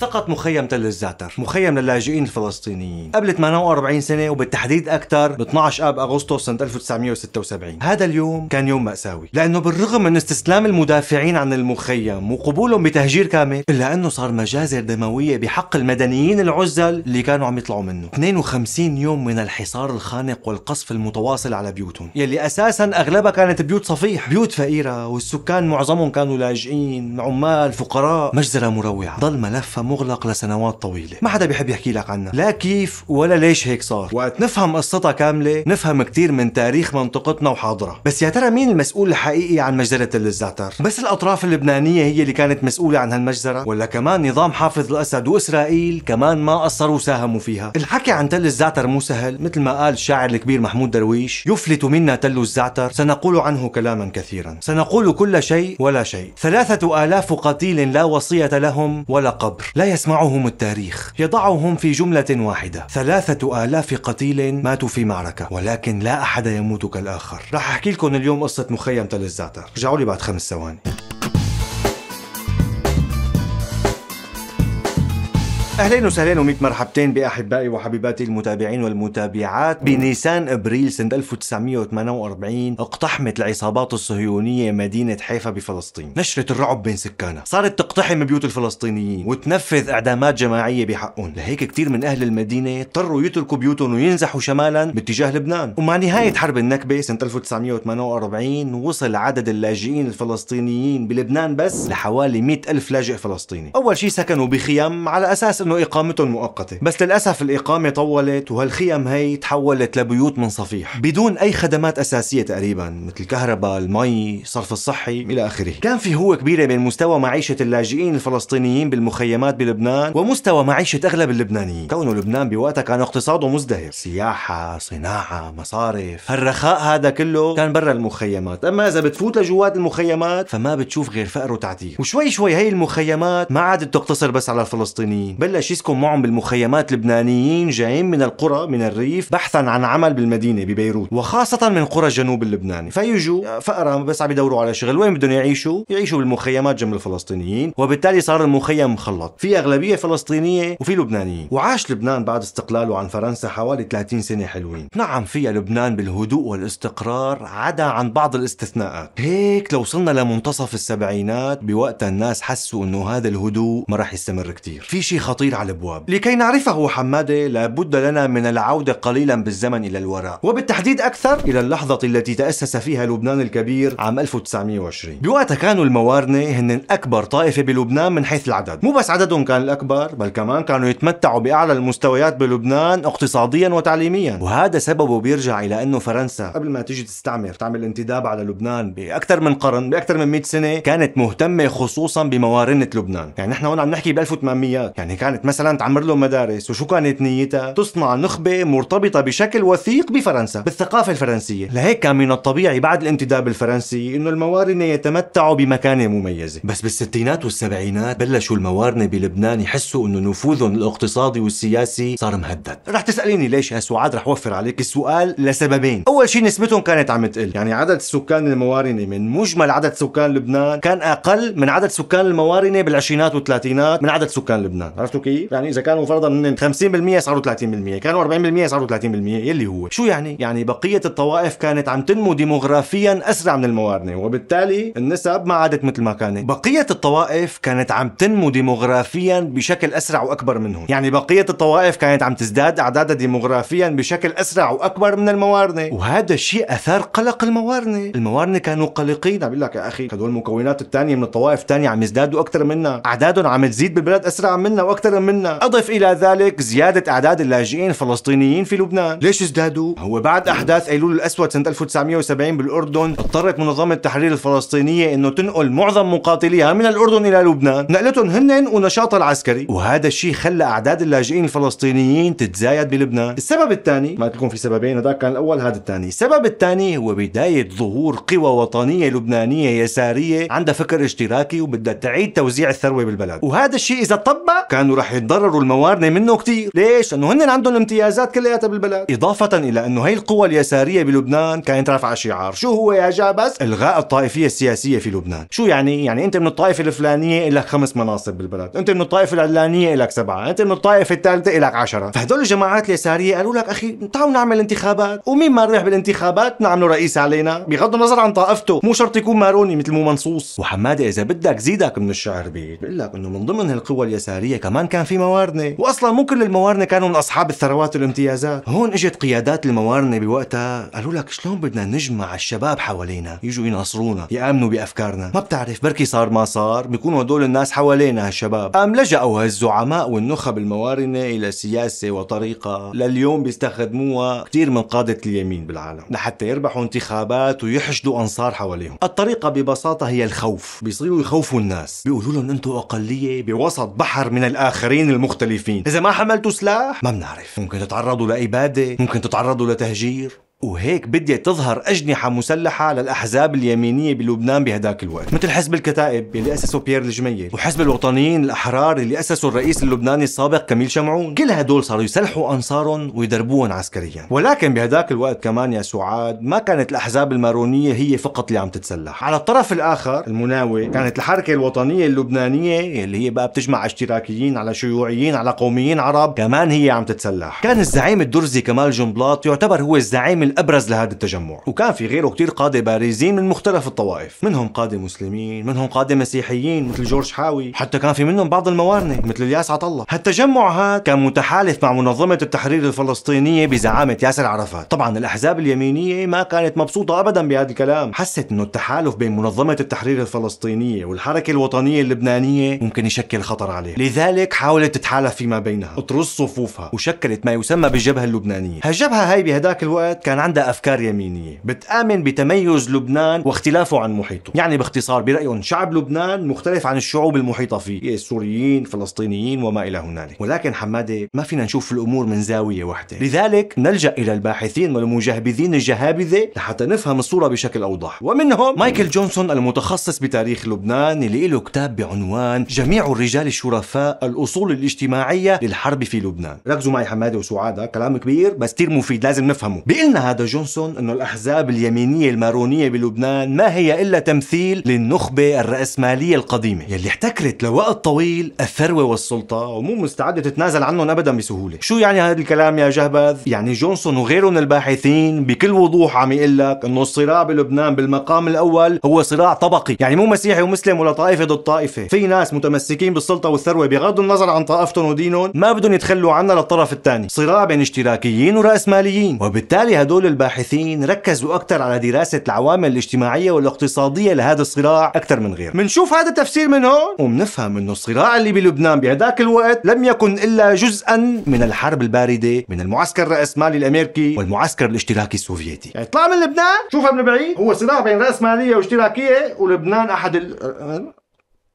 سقط مخيم تل الزعتر مخيم للاجئين الفلسطينيين قبل 48 سنة وبالتحديد أكثر ب 12 آب أغسطس سنة 1976 هذا اليوم كان يوم مأساوي لأنه بالرغم من استسلام المدافعين عن المخيم وقبولهم بتهجير كامل إلا أنه صار مجازر دموية بحق المدنيين العزل اللي كانوا عم يطلعوا منه 52 يوم من الحصار الخانق والقصف المتواصل على بيوتهم يلي أساسا أغلبها كانت بيوت صفيح بيوت فقيرة والسكان معظمهم كانوا لاجئين عمال فقراء مجزرة مروعة ضل ملف مغلق لسنوات طويلة ما حدا بيحب يحكي لك عنها لا كيف ولا ليش هيك صار وقت نفهم قصتها كاملة نفهم كتير من تاريخ منطقتنا وحاضرها بس يا ترى مين المسؤول الحقيقي عن مجزرة تل الزعتر بس الأطراف اللبنانية هي اللي كانت مسؤولة عن هالمجزرة ولا كمان نظام حافظ الأسد وإسرائيل كمان ما قصروا وساهموا فيها الحكي عن تل الزعتر مو سهل مثل ما قال الشاعر الكبير محمود درويش يفلت منا تل الزعتر سنقول عنه كلاما كثيرا سنقول كل شيء ولا شيء ثلاثة آلاف قتيل لا وصية لهم ولا قبر لا يسمعهم التاريخ يضعهم في جملة واحدة ثلاثة آلاف قتيل ماتوا في معركة ولكن لا أحد يموت كالآخر رح أحكي لكم اليوم قصة مخيم تل الزعتر رجعوا لي بعد خمس ثواني اهلين وسهلين وميت مرحبتين باحبائي وحبيباتي المتابعين والمتابعات بنيسان ابريل سنه 1948 اقتحمت العصابات الصهيونيه مدينه حيفا بفلسطين نشرت الرعب بين سكانها صارت تقتحم بيوت الفلسطينيين وتنفذ اعدامات جماعيه بحقهم لهيك كثير من اهل المدينه اضطروا يتركوا بيوتهم وينزحوا شمالا باتجاه لبنان ومع نهايه حرب النكبه سنه 1948 وصل عدد اللاجئين الفلسطينيين بلبنان بس لحوالي 100 ألف لاجئ فلسطيني أول شيء سكنوا بخيام على أساس انه اقامته مؤقته بس للاسف الاقامه طولت وهالخيم هي تحولت لبيوت من صفيح بدون اي خدمات اساسيه تقريبا مثل الكهرباء المي الصرف الصحي الى اخره كان في هو كبيره بين مستوى معيشه اللاجئين الفلسطينيين بالمخيمات بلبنان ومستوى معيشه اغلب اللبنانيين كونه لبنان بوقتها كان اقتصاده مزدهر سياحه صناعه مصارف هالرخاء هذا كله كان برا المخيمات اما اذا بتفوت لجوات المخيمات فما بتشوف غير فقر وتعذيب وشوي شوي هي المخيمات ما عادت تقتصر بس على الفلسطينيين بل بلش يسكن معهم بالمخيمات لبنانيين جايين من القرى من الريف بحثا عن عمل بالمدينه ببيروت وخاصه من قرى الجنوب اللبناني فيجوا فقره بس عم يدوروا على شغل وين بدهم يعيشوا يعيشوا بالمخيمات جنب الفلسطينيين وبالتالي صار المخيم مخلط في اغلبيه فلسطينيه وفي لبنانيين وعاش لبنان بعد استقلاله عن فرنسا حوالي 30 سنه حلوين نعم فيها لبنان بالهدوء والاستقرار عدا عن بعض الاستثناءات هيك لو وصلنا لمنتصف السبعينات بوقتها الناس حسوا انه هذا الهدوء ما راح يستمر كتير في شيء خطير التصوير على الابواب لكي نعرفه حماده لابد لنا من العوده قليلا بالزمن الى الوراء وبالتحديد اكثر الى اللحظه التي تاسس فيها لبنان الكبير عام 1920 بوقتها كانوا الموارنه هن اكبر طائفه بلبنان من حيث العدد مو بس عددهم كان الاكبر بل كمان كانوا يتمتعوا باعلى المستويات بلبنان اقتصاديا وتعليميا وهذا سببه بيرجع الى انه فرنسا قبل ما تيجي تستعمر تعمل انتداب على لبنان باكثر من قرن باكثر من 100 سنه كانت مهتمه خصوصا بموارنه لبنان يعني نحن هون عم نحكي ب 1800 يعني كانت كانت مثلا تعمر لهم مدارس وشو كانت نيتها تصنع نخبه مرتبطه بشكل وثيق بفرنسا بالثقافه الفرنسيه لهيك كان من الطبيعي بعد الانتداب الفرنسي انه الموارنه يتمتعوا بمكانه مميزه بس بالستينات والسبعينات بلشوا الموارنه بلبنان يحسوا انه نفوذهم الاقتصادي والسياسي صار مهدد رح تساليني ليش يا سعاد رح وفر عليك السؤال لسببين اول شيء نسبتهم كانت عم تقل يعني عدد سكان الموارنه من مجمل عدد سكان لبنان كان اقل من عدد سكان الموارنه بالعشرينات والثلاثينات من عدد سكان لبنان عرفتوا كيف؟ يعني اذا كانوا فرضا 50% صاروا 30%، كانوا 40% صاروا 30%، يلي هو، شو يعني؟ يعني بقيه الطوائف كانت عم تنمو ديموغرافيا اسرع من الموارنه، وبالتالي النسب ما عادت مثل ما كانت، بقيه الطوائف كانت عم تنمو ديموغرافيا بشكل اسرع واكبر منهم، يعني بقيه الطوائف كانت عم تزداد اعدادها ديموغرافيا بشكل اسرع واكبر من الموارنه، وهذا الشيء اثار قلق الموارنه، الموارنه كانوا قلقين، عم لك يا اخي هدول المكونات الثانيه من الطوائف الثانيه عم يزدادوا اكثر منا، اعدادهم عم تزيد بالبلد اسرع منا واكثر أكثر منا أضف إلى ذلك زيادة أعداد اللاجئين الفلسطينيين في لبنان ليش ازدادوا؟ هو بعد أحداث أيلول الأسود سنة 1970 بالأردن اضطرت منظمة التحرير الفلسطينية أنه تنقل معظم مقاتليها من الأردن إلى لبنان نقلتهم هن ونشاطها العسكري وهذا الشيء خلى أعداد اللاجئين الفلسطينيين تتزايد بلبنان السبب الثاني ما تكون في سببين هذا كان الأول هذا الثاني السبب الثاني هو بداية ظهور قوى وطنية لبنانية يسارية عندها فكر اشتراكي وبدها تعيد توزيع الثروة بالبلد وهذا الشيء إذا طبق كانوا رح يتضرروا الموارنة منه كثير، ليش؟ لأنه هن عندهم امتيازات كلياتها بالبلد، إضافة إلى أنه هي القوى اليسارية بلبنان كانت رافعة شعار، شو هو يا جابس؟ إلغاء الطائفية السياسية في لبنان، شو يعني؟ يعني أنت من الطائفة الفلانية إلك خمس مناصب بالبلد، أنت من الطائفة العلانية إلك سبعة، أنت من الطائفة الثالثة إلك عشرة، فهدول الجماعات اليسارية قالوا لك أخي تعالوا نعمل انتخابات، ومين ما ربح بالانتخابات نعمله رئيس علينا، بغض النظر عن طائفته، مو شرط يكون ماروني مثل مو منصوص، وحمادة إذا بدك زيدك من الشعر بيت، بقول لك إنه من ضمن هالقوى اليسارية كمان كان في موارنه واصلا مو كل الموارنه كانوا من اصحاب الثروات والامتيازات هون اجت قيادات الموارنه بوقتها قالوا لك شلون بدنا نجمع الشباب حوالينا يجوا يناصرونا يامنوا بافكارنا ما بتعرف بركي صار ما صار بيكونوا هدول الناس حوالينا هالشباب قام لجأوا هالزعماء والنخب الموارنه الى سياسه وطريقه لليوم بيستخدموها كثير من قاده اليمين بالعالم لحتى يربحوا انتخابات ويحشدوا انصار حواليهم الطريقه ببساطه هي الخوف بيصيروا يخوفوا الناس بيقولوا لهم انتم اقليه بوسط بحر من الاخر الآخرين المختلفين إذا ما حملتوا سلاح ما بنعرف ممكن تتعرضوا لإبادة ممكن تتعرضوا لتهجير وهيك بدي تظهر أجنحة مسلحة للأحزاب اليمينية بلبنان بهداك الوقت مثل حزب الكتائب اللي أسسه بيير الجميل وحزب الوطنيين الأحرار اللي أسسه الرئيس اللبناني السابق كميل شمعون كل هدول صاروا يسلحوا أنصارهم ويدربوهم عسكريا ولكن بهداك الوقت كمان يا سعاد ما كانت الأحزاب المارونية هي فقط اللي عم تتسلح على الطرف الآخر المناوي كانت الحركة الوطنية اللبنانية اللي هي بقى بتجمع اشتراكيين على شيوعيين على قوميين عرب كمان هي عم تتسلح كان الزعيم الدرزي كمال جنبلاط يعتبر هو الزعيم الأبرز لهذا التجمع وكان في غيره كثير قادة بارزين من مختلف الطوائف منهم قادة مسلمين منهم قادة مسيحيين مثل جورج حاوي حتى كان في منهم بعض الموارنة مثل الياس عطلة هالتجمع هذا كان متحالف مع منظمة التحرير الفلسطينية بزعامة ياسر عرفات طبعا الأحزاب اليمينية ما كانت مبسوطة أبدا بهذا الكلام حست أنه التحالف بين منظمة التحرير الفلسطينية والحركة الوطنية اللبنانية ممكن يشكل خطر عليها لذلك حاولت تتحالف فيما بينها وترص صفوفها وشكلت ما يسمى بالجبهة اللبنانية هالجبهة هاي بهداك الوقت كان كان عندها أفكار يمينية بتآمن بتميز لبنان واختلافه عن محيطه يعني باختصار برأيهم شعب لبنان مختلف عن الشعوب المحيطة فيه إيه، السوريين الفلسطينيين وما إلى هنالك ولكن حمادة ما فينا نشوف الأمور من زاوية واحدة لذلك نلجأ إلى الباحثين والمجهبذين الجهابذة لحتى نفهم الصورة بشكل أوضح ومنهم مايكل جونسون المتخصص بتاريخ لبنان اللي له كتاب بعنوان جميع الرجال الشرفاء الأصول الاجتماعية للحرب في لبنان ركزوا معي حمادة وسعادة كلام كبير بس كتير مفيد لازم نفهمه بيقلنا هذا جونسون انه الاحزاب اليمينيه المارونيه بلبنان ما هي الا تمثيل للنخبه الراسماليه القديمه يلي احتكرت لوقت طويل الثروه والسلطه ومو مستعده تتنازل عنهم ابدا بسهوله شو يعني هذا الكلام يا جهبذ يعني جونسون وغيره من الباحثين بكل وضوح عم يقول لك انه الصراع بلبنان بالمقام الاول هو صراع طبقي يعني مو مسيحي ومسلم ولا طائفه ضد طائفه في ناس متمسكين بالسلطه والثروه بغض النظر عن طائفتهم ودينهم ما بدهم يتخلوا عنها للطرف الثاني صراع بين اشتراكيين وراسماليين وبالتالي هدول هدول الباحثين ركزوا أكثر على دراسة العوامل الاجتماعية والاقتصادية لهذا الصراع أكثر من غيره منشوف هذا التفسير من هون ومنفهم أنه الصراع اللي بلبنان بهداك الوقت لم يكن إلا جزءا من الحرب الباردة من المعسكر الرأسمالي الأمريكي والمعسكر الاشتراكي السوفيتي يعني طلع من لبنان شوفها من بعيد هو صراع بين رأسمالية واشتراكية ولبنان أحد ال...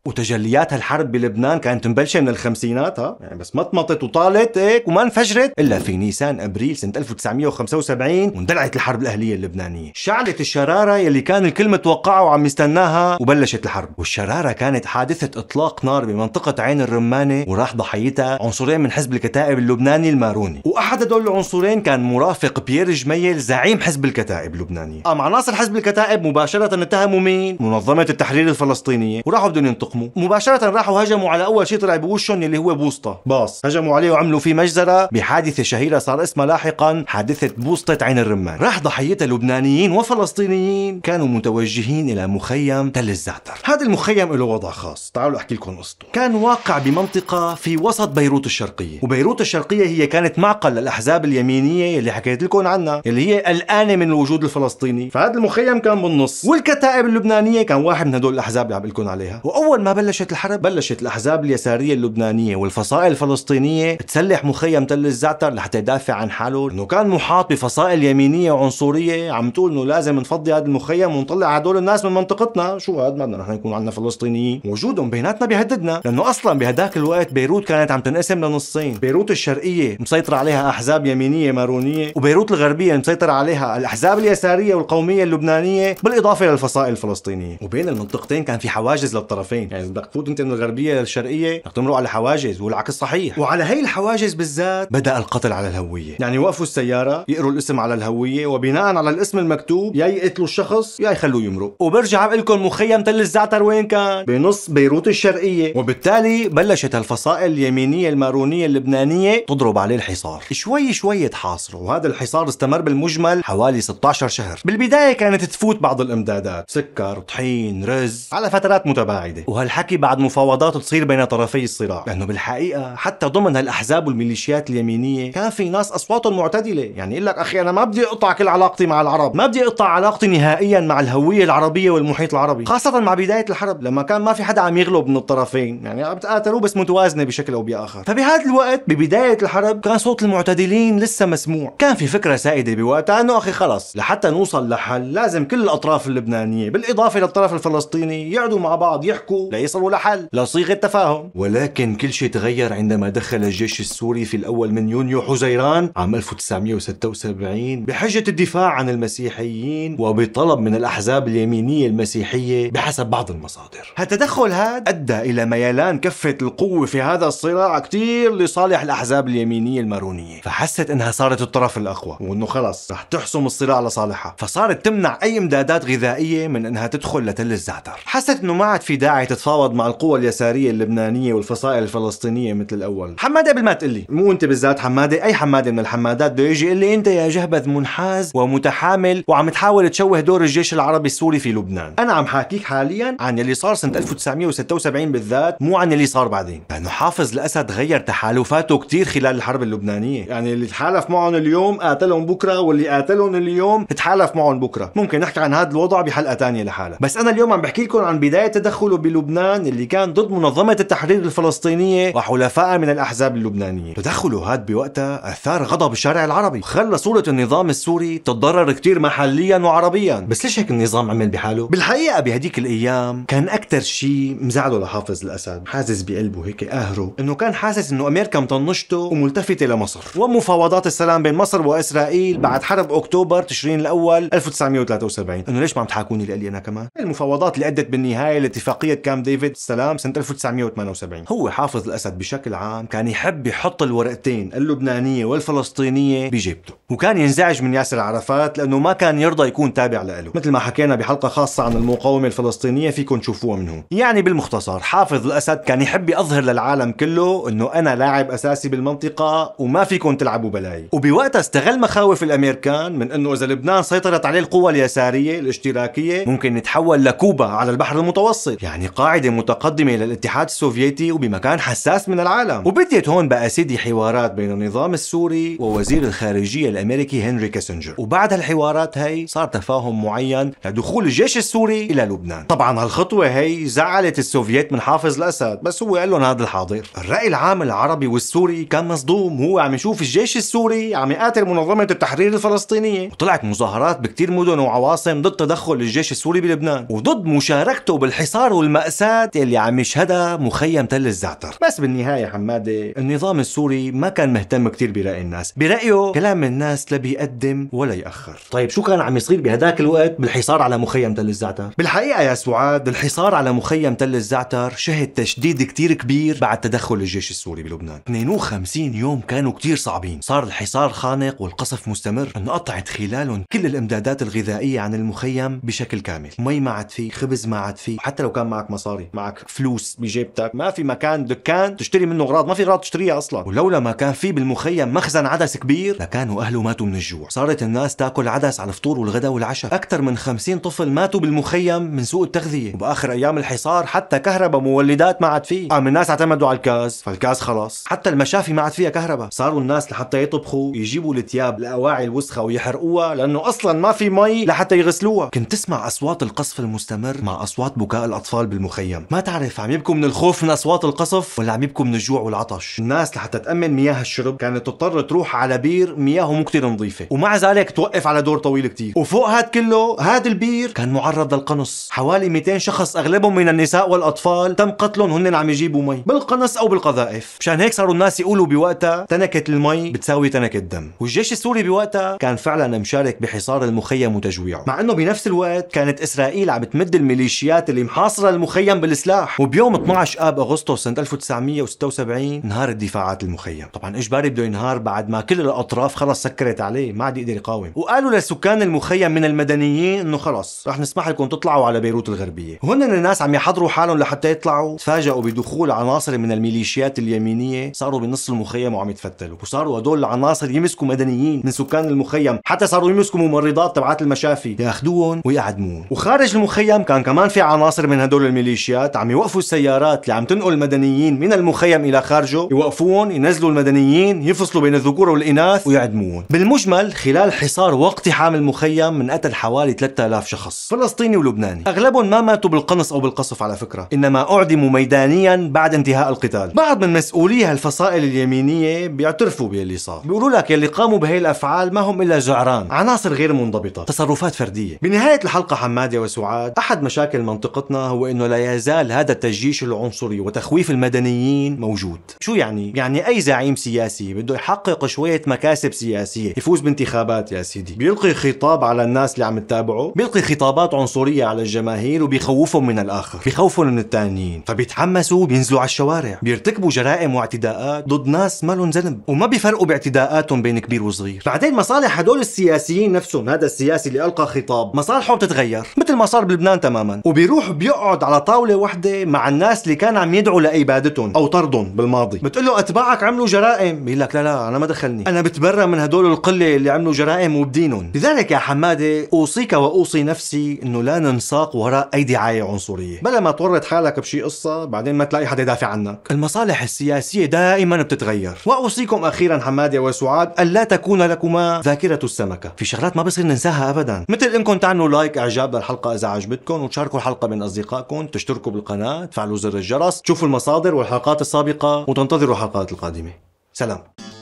وتجليات هالحرب بلبنان كانت مبلشه من الخمسينات ها يعني بس مطمطت وطالت هيك وما انفجرت الا في نيسان ابريل سنه 1975 واندلعت الحرب الاهليه اللبنانيه شعلت الشراره يلي كان الكل متوقعه وعم يستناها وبلشت الحرب والشراره كانت حادثه اطلاق نار بمنطقه عين الرمانه وراح ضحيتها عنصرين من حزب الكتائب اللبناني الماروني واحد هدول العنصرين كان مرافق بيير جميل زعيم حزب الكتائب اللبناني قام آه، عناصر حزب الكتائب مباشره اتهموا مين منظمه التحرير الفلسطينيه وراحوا بدهم حكمه مباشره راحوا هجموا على اول شيء طلع بوشهم اللي هو بوسطه باص هجموا عليه وعملوا فيه مجزره بحادثه شهيره صار اسمها لاحقا حادثه بوسطه عين الرمان راح ضحيتها لبنانيين وفلسطينيين كانوا متوجهين الى مخيم تل الزعتر هذا المخيم له وضع خاص تعالوا احكي لكم قصته كان واقع بمنطقه في وسط بيروت الشرقيه وبيروت الشرقيه هي كانت معقل للاحزاب اليمينيه اللي حكيت لكم عنها اللي هي قلقانه من الوجود الفلسطيني فهذا المخيم كان بالنص والكتائب اللبنانيه كان واحد من هدول الاحزاب اللي عم لكم عليها واول ما بلشت الحرب بلشت الأحزاب اليسارية اللبنانية والفصائل الفلسطينية تسلح مخيم تل الزعتر لحتى يدافع عن حاله إنه كان محاط بفصائل يمينية وعنصرية عم تقول إنه لازم نفضي هذا المخيم ونطلع هدول الناس من منطقتنا شو هاد ما بدنا نحن يكون عندنا فلسطينيين وجودهم بيناتنا بيهددنا لأنه أصلا بهداك الوقت بيروت كانت عم تنقسم لنصين بيروت الشرقية مسيطرة عليها أحزاب يمينية مارونية وبيروت الغربية مسيطرة عليها الأحزاب اليسارية والقومية اللبنانية بالإضافة للفصائل الفلسطينية وبين المنطقتين كان في حواجز للطرفين يعني بدك تفوت انت من الغربيه للشرقيه بدك تمرق على حواجز والعكس صحيح وعلى هي الحواجز بالذات بدا القتل على الهويه يعني وقفوا السياره يقروا الاسم على الهويه وبناء على الاسم المكتوب يا يقتلوا الشخص يا يخلوه يمرق وبرجع بقول لكم مخيم تل الزعتر وين كان بنص بيروت الشرقيه وبالتالي بلشت الفصائل اليمينيه المارونيه اللبنانيه تضرب عليه الحصار شوي شوي تحاصره وهذا الحصار استمر بالمجمل حوالي 16 شهر بالبدايه كانت تفوت بعض الامدادات سكر طحين رز على فترات متباعده وهالحكي بعد مفاوضات تصير بين طرفي الصراع لأنه بالحقيقة حتى ضمن هالأحزاب والميليشيات اليمينية كان في ناس أصواتهم معتدلة يعني يقول لك أخي أنا ما بدي أقطع كل علاقتي مع العرب ما بدي أقطع علاقتي نهائيا مع الهوية العربية والمحيط العربي خاصة مع بداية الحرب لما كان ما في حدا عم يغلب من الطرفين يعني عم تقاتلوا بس متوازنة بشكل أو بآخر فبهذا الوقت ببداية الحرب كان صوت المعتدلين لسه مسموع كان في فكرة سائدة بوقتها أنه أخي خلص لحتى نوصل لحل لازم كل الأطراف اللبنانية بالإضافة للطرف الفلسطيني يقعدوا مع بعض يحكوا لا يصلوا لحل لا صيغة تفاهم ولكن كل شيء تغير عندما دخل الجيش السوري في الأول من يونيو حزيران عام 1976 بحجة الدفاع عن المسيحيين وبطلب من الأحزاب اليمينية المسيحية بحسب بعض المصادر هالتدخل هذا أدى إلى ميلان كفة القوة في هذا الصراع كتير لصالح الأحزاب اليمينية المارونية فحست إنها صارت الطرف الأقوى وإنه خلص رح تحسم الصراع لصالحها فصارت تمنع أي امدادات غذائية من إنها تدخل لتل الزعتر حست إنه ما عاد في داعي تتفاوض مع القوى اليساريه اللبنانيه والفصائل الفلسطينيه مثل الاول حماده قبل ما تقول لي مو انت بالذات حماده اي حماده من الحمادات بده يجي يقول لي انت يا جهبذ منحاز ومتحامل وعم تحاول تشوه دور الجيش العربي السوري في لبنان انا عم حاكيك حاليا عن اللي صار سنه 1976 بالذات مو عن اللي صار بعدين لانه حافظ الاسد غير تحالفاته كثير خلال الحرب اللبنانيه يعني اللي تحالف معهم اليوم قاتلهم بكره واللي قاتلهم اليوم تحالف معهم بكره ممكن نحكي عن هذا الوضع بحلقه ثانيه لحالها بس انا اليوم عم بحكي لكم عن بدايه تدخله بلبنان لبنان اللي كان ضد منظمة التحرير الفلسطينية وحلفائها من الأحزاب اللبنانية تدخله هاد بوقتها أثار غضب الشارع العربي خلى صورة النظام السوري تتضرر كتير محليا وعربيا بس ليش هيك النظام عمل بحاله؟ بالحقيقة بهديك الأيام كان أكتر شيء مزعله لحافظ الأسد حاسس بقلبه هيك قاهره إنه كان حاسس إنه أمريكا مطنشته وملتفتة لمصر ومفاوضات السلام بين مصر وإسرائيل بعد حرب أكتوبر تشرين الأول 1973 إنه ليش ما عم تحاكوني لإلي أنا كمان؟ المفاوضات اللي أدت بالنهاية لاتفاقية كام ديفيد سلام سنه 1978 هو حافظ الاسد بشكل عام كان يحب يحط الورقتين اللبنانيه والفلسطينيه بجيبته وكان ينزعج من ياسر عرفات لأنه ما كان يرضى يكون تابع له مثل ما حكينا بحلقة خاصة عن المقاومة الفلسطينية فيكم تشوفوها من هون يعني بالمختصر حافظ الأسد كان يحب يظهر للعالم كله أنه أنا لاعب أساسي بالمنطقة وما فيكم تلعبوا بلاي وبوقتها استغل مخاوف الأمريكان من أنه إذا لبنان سيطرت عليه القوى اليسارية الاشتراكية ممكن يتحول لكوبا على البحر المتوسط يعني قاعدة متقدمة للاتحاد السوفيتي وبمكان حساس من العالم وبديت هون بقى سيدي حوارات بين النظام السوري ووزير الخارجية الامريكي هنري كيسنجر وبعد هالحوارات هي صار تفاهم معين لدخول الجيش السوري الى لبنان طبعا هالخطوه هي زعلت السوفييت من حافظ الاسد بس هو قال لهم هذا الحاضر الراي العام العربي والسوري كان مصدوم هو عم يشوف الجيش السوري عم يقاتل منظمه التحرير الفلسطينيه وطلعت مظاهرات بكتير مدن وعواصم ضد تدخل الجيش السوري بلبنان وضد مشاركته بالحصار والمأساة اللي عم يشهدها مخيم تل الزعتر بس بالنهايه حماده النظام السوري ما كان مهتم كتير برأي الناس برأيه كلام الناس الناس لا بيقدم ولا يأخر طيب شو كان عم يصير بهداك الوقت بالحصار على مخيم تل الزعتر؟ بالحقيقة يا سعاد الحصار على مخيم تل الزعتر شهد تشديد كتير كبير بعد تدخل الجيش السوري بلبنان 52 يوم كانوا كتير صعبين صار الحصار خانق والقصف مستمر انقطعت خلالهم كل الإمدادات الغذائية عن المخيم بشكل كامل مي ما عاد فيه خبز ما عاد فيه حتى لو كان معك مصاري معك فلوس بجيبتك ما في مكان دكان تشتري منه أغراض ما في أغراض تشتريها أصلا ولولا ما كان في بالمخيم مخزن عدس كبير لكانوا أهل أهله ماتوا من الجوع صارت الناس تاكل عدس على الفطور والغداء والعشاء أكثر من 50 طفل ماتوا بالمخيم من سوء التغذية وبآخر أيام الحصار حتى كهرباء مولدات ما عاد فيه قام الناس اعتمدوا على الكاز فالكاز خلص حتى المشافي ما عاد فيها كهرباء صاروا الناس لحتى يطبخوا يجيبوا الثياب الأواعي الوسخة ويحرقوها لأنه أصلا ما في مي لحتى يغسلوها كنت تسمع أصوات القصف المستمر مع أصوات بكاء الأطفال بالمخيم ما تعرف عم يبكوا من الخوف من أصوات القصف ولا عم يبكوا من الجوع والعطش الناس لحتى تأمن مياه الشرب كانت تضطر تروح على بير مياه مو كثير نظيفه ومع ذلك توقف على دور طويل كثير وفوق هاد كله هاد البير كان معرض للقنص حوالي 200 شخص اغلبهم من النساء والاطفال تم قتلهم هن عم يجيبوا مي بالقنص او بالقذائف مشان هيك صاروا الناس يقولوا بوقتها تنكه المي بتساوي تنكه دم والجيش السوري بوقتها كان فعلا مشارك بحصار المخيم وتجويعه مع انه بنفس الوقت كانت اسرائيل عم تمد الميليشيات اللي محاصره المخيم بالسلاح وبيوم 12 اب اغسطس سنه 1976 نهار الدفاعات المخيم طبعا اجباري بده ينهار بعد ما كل الاطراف خلص سكرت عليه ما عاد يقدر يقاوم وقالوا لسكان المخيم من المدنيين انه خلص رح نسمح لكم تطلعوا على بيروت الغربيه وهن الناس عم يحضروا حالهم لحتى يطلعوا تفاجئوا بدخول عناصر من الميليشيات اليمينيه صاروا بنص المخيم وعم يتفتلوا وصاروا هدول العناصر يمسكوا مدنيين من سكان المخيم حتى صاروا يمسكوا ممرضات تبعات المشافي ياخذوهم ويقعدموهم وخارج المخيم كان كمان في عناصر من هدول الميليشيات عم يوقفوا السيارات اللي عم تنقل المدنيين من المخيم الى خارجه يوقفوهم ينزلوا المدنيين يفصلوا بين الذكور والاناث ويعدموهم السجون بالمجمل خلال حصار واقتحام حام المخيم انقتل حوالي 3000 شخص فلسطيني ولبناني اغلبهم ما ماتوا بالقنص او بالقصف على فكره انما اعدموا ميدانيا بعد انتهاء القتال بعض من مسؤولي هالفصائل اليمينيه بيعترفوا باللي صار بيقولوا لك يلي قاموا بهي الافعال ما هم الا جعران عناصر غير منضبطه تصرفات فرديه بنهايه الحلقه حماديه وسعاد احد مشاكل منطقتنا هو انه لا يزال هذا التجيش العنصري وتخويف المدنيين موجود شو يعني يعني اي زعيم سياسي بده يحقق شويه مكاسب سياسيه سياسيه يفوز بانتخابات يا سيدي بيلقي خطاب على الناس اللي عم تتابعه بيلقي خطابات عنصريه على الجماهير وبيخوفهم من الاخر بيخوفهم من التانيين فبيتحمسوا بينزلوا على الشوارع بيرتكبوا جرائم واعتداءات ضد ناس ما لهم ذنب وما بيفرقوا باعتداءاتهم بين كبير وصغير بعدين مصالح هدول السياسيين نفسهم هذا السياسي اللي القى خطاب مصالحه بتتغير مثل ما صار بلبنان تماما وبيروح بيقعد على طاوله وحده مع الناس اللي كان عم يدعوا لابادتهم او طردهم بالماضي بتقول له اتباعك عملوا جرائم بيقول لك لا لا انا ما دخلني انا بتبرى من هدول هدول القلة اللي عملوا جرائم وبدينهم لذلك يا حمادة أوصيك وأوصي نفسي أنه لا ننساق وراء أي دعاية عنصرية بلا ما تورط حالك بشي قصة بعدين ما تلاقي حدا يدافع عنك المصالح السياسية دائما بتتغير وأوصيكم أخيرا حمادة وسعاد ألا تكون لكما ذاكرة السمكة في شغلات ما بصير ننساها أبدا مثل إنكم تعملوا لايك إعجاب للحلقة إذا عجبتكم وتشاركوا الحلقة بين أصدقائكم تشتركوا بالقناة تفعلوا زر الجرس تشوفوا المصادر والحلقات السابقة وتنتظروا الحلقات القادمة سلام